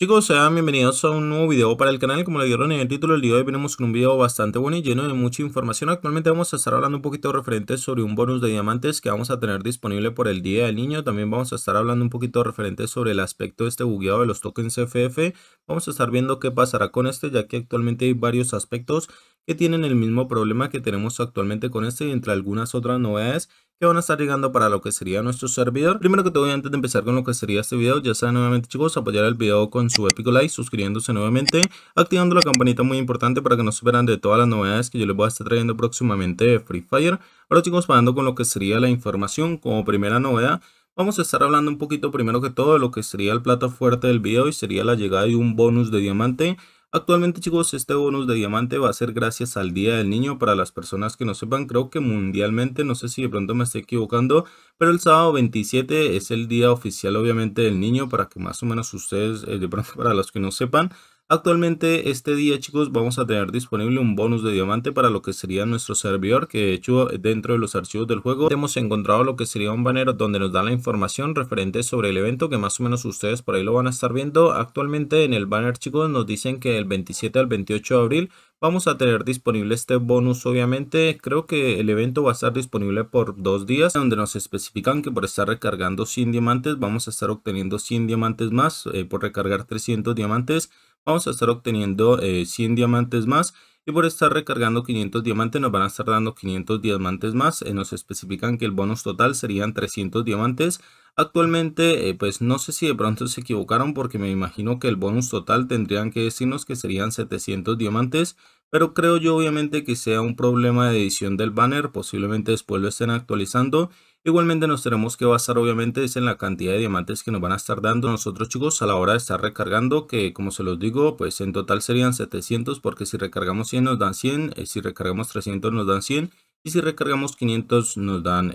Chicos, sean bienvenidos a un nuevo video para el canal, como le dieron en el título, el día de hoy venimos con un video bastante bueno y lleno de mucha información, actualmente vamos a estar hablando un poquito referente sobre un bonus de diamantes que vamos a tener disponible por el día del niño, también vamos a estar hablando un poquito referente sobre el aspecto de este bugueado de los tokens FF, vamos a estar viendo qué pasará con este ya que actualmente hay varios aspectos que tienen el mismo problema que tenemos actualmente con este y entre algunas otras novedades que van a estar llegando para lo que sería nuestro servidor. Primero que todo, antes de empezar con lo que sería este video, ya saben nuevamente chicos, apoyar el video con su épico like, suscribiéndose nuevamente, activando la campanita muy importante para que no se pierdan de todas las novedades que yo les voy a estar trayendo próximamente de Free Fire. Ahora chicos, pasando con lo que sería la información como primera novedad, Vamos a estar hablando un poquito primero que todo de lo que sería el plato fuerte del video y sería la llegada de un bonus de diamante Actualmente chicos, este bonus de diamante va a ser gracias al Día del Niño. Para las personas que no sepan, creo que mundialmente, no sé si de pronto me estoy equivocando, pero el sábado 27 es el día oficial obviamente del niño, para que más o menos ustedes, eh, de pronto para los que no sepan, Actualmente este día chicos vamos a tener disponible un bonus de diamante para lo que sería nuestro servidor que de hecho dentro de los archivos del juego hemos encontrado lo que sería un banner donde nos da la información referente sobre el evento que más o menos ustedes por ahí lo van a estar viendo. Actualmente en el banner chicos nos dicen que el 27 al 28 de abril vamos a tener disponible este bonus obviamente creo que el evento va a estar disponible por dos días donde nos especifican que por estar recargando 100 diamantes vamos a estar obteniendo 100 diamantes más eh, por recargar 300 diamantes vamos a estar obteniendo 100 eh, diamantes más y por estar recargando 500 diamantes nos van a estar dando 500 diamantes más. Eh, nos especifican que el bonus total serían 300 diamantes. Actualmente, eh, pues no sé si de pronto se equivocaron porque me imagino que el bonus total tendrían que decirnos que serían 700 diamantes. Pero creo yo obviamente que sea un problema de edición del banner, posiblemente después lo estén actualizando Igualmente nos tenemos que basar obviamente es en la cantidad de diamantes que nos van a estar dando nosotros chicos a la hora de estar recargando que como se los digo pues en total serían 700 porque si recargamos 100 nos dan 100, eh, si recargamos 300 nos dan 100 y si recargamos 500 nos dan 500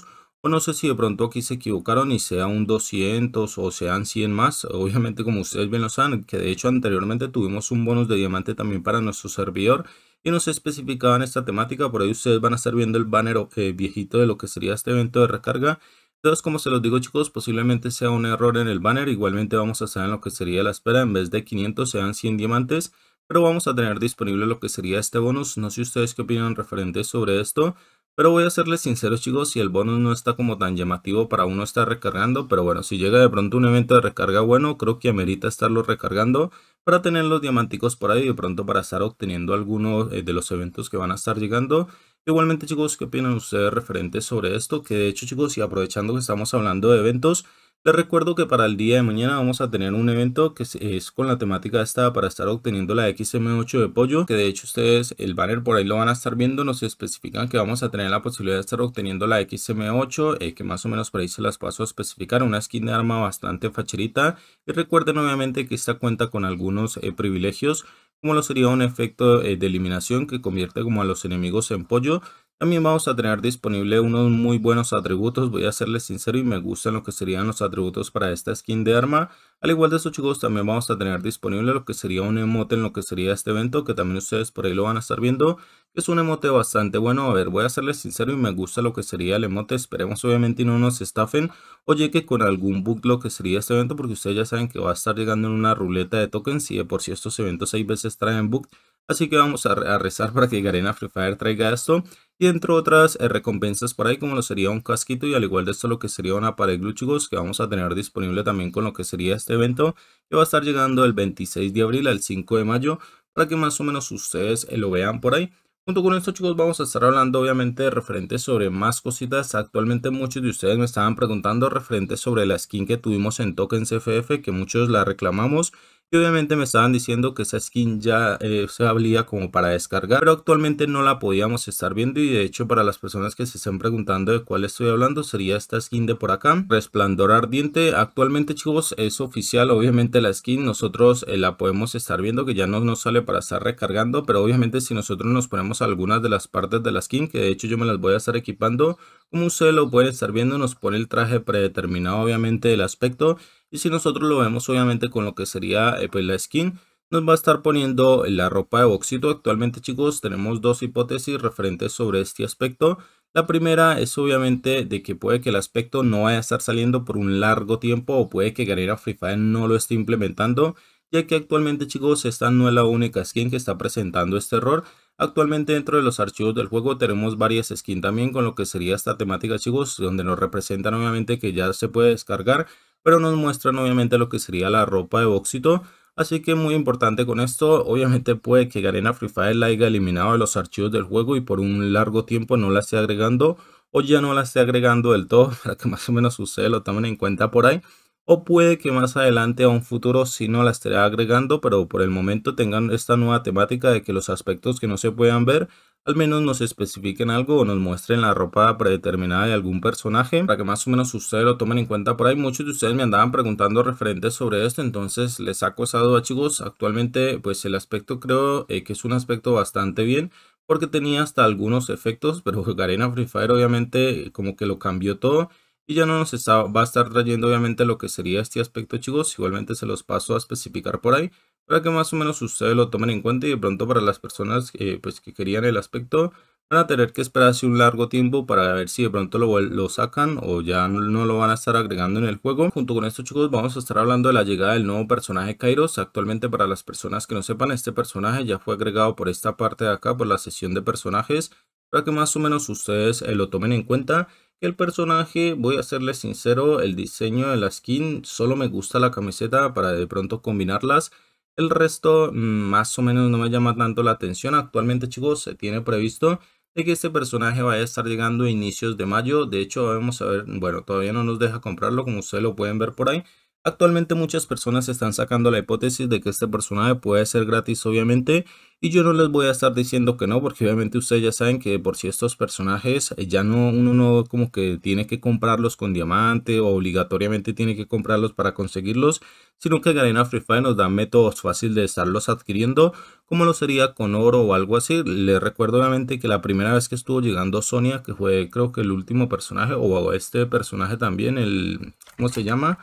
eh, o no sé si de pronto aquí se equivocaron y sea un 200 o sean 100 más. Obviamente como ustedes bien lo saben, que de hecho anteriormente tuvimos un bonus de diamante también para nuestro servidor y no se especificaba en esta temática. Por ahí ustedes van a estar viendo el banner eh, viejito de lo que sería este evento de recarga. Entonces, como se los digo chicos, posiblemente sea un error en el banner. Igualmente vamos a saber lo que sería la espera. En vez de 500 sean 100 diamantes. Pero vamos a tener disponible lo que sería este bonus. No sé ustedes qué opinan referentes sobre esto. Pero voy a serles sinceros chicos, si el bonus no está como tan llamativo para uno estar recargando, pero bueno, si llega de pronto un evento de recarga bueno, creo que amerita estarlo recargando, para tener los diamanticos por ahí de pronto para estar obteniendo algunos eh, de los eventos que van a estar llegando. Igualmente chicos, ¿qué opinan ustedes referentes sobre esto? Que de hecho chicos, y aprovechando que estamos hablando de eventos, les recuerdo que para el día de mañana vamos a tener un evento que es con la temática esta para estar obteniendo la XM8 de pollo, que de hecho ustedes el banner por ahí lo van a estar viendo, nos especifican que vamos a tener la posibilidad de estar obteniendo la XM8, eh, que más o menos por ahí se las paso a especificar, una skin de arma bastante facherita y recuerden obviamente que esta cuenta con algunos eh, privilegios como lo sería un efecto eh, de eliminación que convierte como a los enemigos en pollo, también vamos a tener disponible unos muy buenos atributos, voy a serles sincero y me gustan lo que serían los atributos para esta skin de arma. Al igual de eso chicos, también vamos a tener disponible lo que sería un emote en lo que sería este evento, que también ustedes por ahí lo van a estar viendo. Es un emote bastante bueno, a ver, voy a serles sincero y me gusta lo que sería el emote, esperemos obviamente no nos estafen oye que con algún book lo que sería este evento, porque ustedes ya saben que va a estar llegando en una ruleta de tokens y de por si estos eventos hay veces traen bug. Así que vamos a, a rezar para que Garena Free Fire traiga esto y entre otras eh, recompensas por ahí como lo sería un casquito y al igual de esto lo que sería una pared glúteos que vamos a tener disponible también con lo que sería este evento que va a estar llegando el 26 de abril al 5 de mayo para que más o menos ustedes eh, lo vean por ahí. Junto con esto chicos vamos a estar hablando obviamente referente sobre más cositas, actualmente muchos de ustedes me estaban preguntando referente sobre la skin que tuvimos en Tokens FF que muchos la reclamamos obviamente me estaban diciendo que esa skin ya eh, se abría como para descargar, pero actualmente no la podíamos estar viendo y de hecho para las personas que se estén preguntando de cuál estoy hablando sería esta skin de por acá, Resplandor Ardiente. Actualmente chicos es oficial obviamente la skin, nosotros eh, la podemos estar viendo que ya no nos sale para estar recargando, pero obviamente si nosotros nos ponemos algunas de las partes de la skin, que de hecho yo me las voy a estar equipando, como ustedes lo pueden estar viendo, nos pone el traje predeterminado obviamente el aspecto y si nosotros lo vemos obviamente con lo que sería eh, pues, la skin, nos va a estar poniendo la ropa de boxito. Actualmente chicos tenemos dos hipótesis referentes sobre este aspecto. La primera es obviamente de que puede que el aspecto no vaya a estar saliendo por un largo tiempo o puede que Guerrera Free Fire no lo esté implementando ya que actualmente chicos esta no es la única skin que está presentando este error. Actualmente dentro de los archivos del juego tenemos varias skins también con lo que sería esta temática chicos donde nos representan obviamente que ya se puede descargar pero nos muestran obviamente lo que sería la ropa de Bóxito. Así que muy importante con esto, obviamente puede que Garena Free Fire la haya eliminado de los archivos del juego y por un largo tiempo no la esté agregando o ya no la esté agregando del todo para que más o menos ustedes lo tomen en cuenta por ahí o puede que más adelante a un futuro si no la estaré agregando, pero por el momento tengan esta nueva temática de que los aspectos que no se puedan ver al menos nos especifiquen algo o nos muestren la ropa predeterminada de algún personaje para que más o menos ustedes lo tomen en cuenta por ahí. Muchos de ustedes me andaban preguntando referentes sobre esto, entonces les ha acosado chicos. Actualmente pues el aspecto creo eh, que es un aspecto bastante bien porque tenía hasta algunos efectos, pero Garena Free Fire obviamente como que lo cambió todo y ya no nos va a estar trayendo obviamente lo que sería este aspecto chicos, igualmente se los paso a especificar por ahí para que más o menos ustedes lo tomen en cuenta y de pronto para las personas eh, pues que querían el aspecto van a tener que esperarse un largo tiempo para ver si de pronto lo, sacan o ya no, lo van a estar agregando en el juego. Junto con esto chicos vamos a estar hablando de la llegada del nuevo personaje Kairos. Actualmente para las personas que no sepan este personaje ya fue agregado por esta parte de acá por la sesión de personajes para que más o menos ustedes eh, lo tomen en cuenta. El personaje, voy a serle sincero, el diseño de la skin, solo me gusta la camiseta para de pronto combinarlas. El resto mm, más o menos no me llama tanto la atención. Actualmente chicos se tiene previsto de que este personaje vaya a estar llegando a inicios de mayo. De hecho vamos a ver, bueno todavía no nos deja comprarlo como ustedes lo pueden ver por ahí. Actualmente muchas personas están sacando la hipótesis de que este personaje puede ser gratis obviamente y yo no les voy a estar diciendo que no porque obviamente ustedes ya saben que por si estos personajes eh, ya no uno no como que tiene que comprarlos con diamante o obligatoriamente tiene que comprarlos para conseguirlos sino que Garena Free Fire nos da métodos fáciles de estarlos adquiriendo como lo sería con oro o algo así. Les recuerdo obviamente que la primera vez que estuvo llegando Sonia que fue creo que el último personaje o este personaje también el ¿cómo se llama?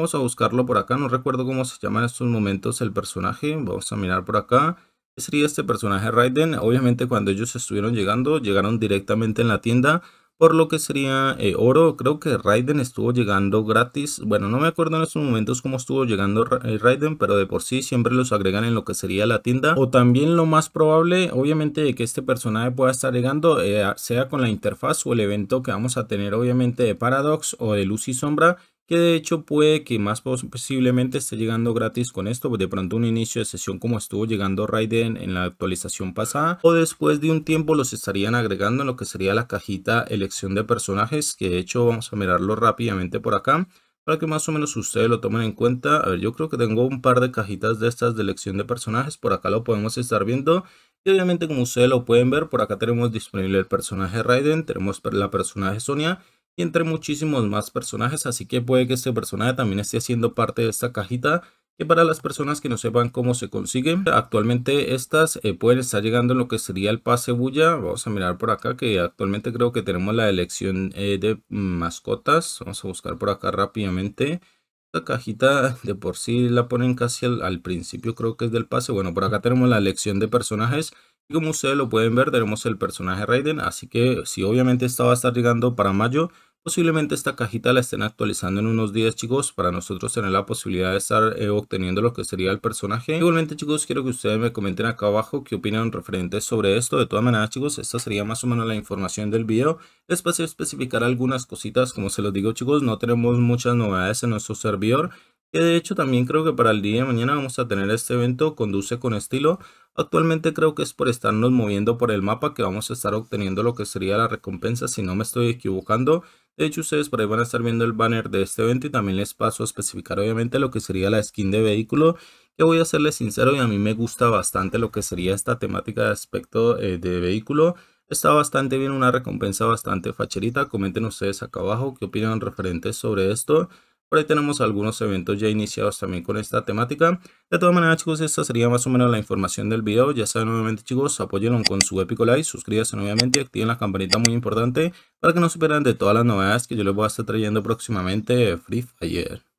Vamos a buscarlo por acá, no recuerdo cómo se llama en estos momentos el personaje. Vamos a mirar por acá. sería este personaje Raiden? Obviamente cuando ellos estuvieron llegando, llegaron directamente en la tienda. Por lo que sería eh, oro, creo que Raiden estuvo llegando gratis. Bueno, no me acuerdo en estos momentos cómo estuvo llegando eh, Raiden, pero de por sí siempre los agregan en lo que sería la tienda. O también lo más probable, obviamente, de que este personaje pueda estar llegando, eh, sea con la interfaz o el evento que vamos a tener, obviamente, de Paradox o de Luz y Sombra que de hecho puede que más posiblemente esté llegando gratis con esto, de pronto un inicio de sesión como estuvo llegando Raiden en la actualización pasada, o después de un tiempo los estarían agregando en lo que sería la cajita elección de personajes, que de hecho vamos a mirarlo rápidamente por acá para que más o menos ustedes lo tomen en cuenta. A ver, yo creo que tengo un par de cajitas de estas de elección de personajes. Por acá lo podemos estar viendo. Y obviamente como ustedes lo pueden ver, por acá tenemos disponible el personaje Raiden, tenemos la personaje Sonia y entre muchísimos más personajes, así que puede que este personaje también esté haciendo parte de esta cajita que para las personas que no sepan cómo se consiguen, actualmente estas eh, pueden estar llegando en lo que sería el pase bulla. Vamos a mirar por acá que actualmente creo que tenemos la elección eh, de mascotas. Vamos a buscar por acá rápidamente. Esta cajita de por sí la ponen casi al, principio creo que es del pase. Bueno, por acá tenemos la elección de personajes. Como ustedes lo pueden ver, tenemos el personaje Raiden, así que si obviamente esta va a estar llegando para mayo, posiblemente esta cajita la estén actualizando en unos días chicos, para nosotros tener la posibilidad de estar eh, obteniendo lo que sería el personaje. Igualmente chicos, quiero que ustedes me comenten acá abajo qué opinan referentes sobre esto. De todas maneras chicos, esta sería más o menos la información del video. Les pasé a especificar algunas cositas, como se los digo chicos, no tenemos muchas novedades en nuestro servidor. Que de hecho también creo que para el día de mañana vamos a tener este evento Conduce con Estilo. Actualmente creo que es por estarnos moviendo por el mapa que vamos a estar obteniendo lo que sería la recompensa si no me estoy equivocando. De hecho ustedes por ahí van a estar viendo el banner de este evento y también les paso a especificar obviamente lo que sería la skin de vehículo. yo voy a serles sincero y a mí me gusta bastante lo que sería esta temática de aspecto eh, de vehículo. Está bastante bien, una recompensa bastante facherita. Comenten ustedes acá abajo qué opinan referentes sobre esto. Por ahí tenemos algunos eventos ya iniciados también con esta temática. De todas maneras, chicos, esta sería más o menos la información del video. Ya saben, nuevamente, chicos, apóyenlo con su épico like, suscríbanse nuevamente, y activen la campanita muy importante para que no se pierdan de todas las novedades que yo les voy a estar trayendo próximamente Free Fire.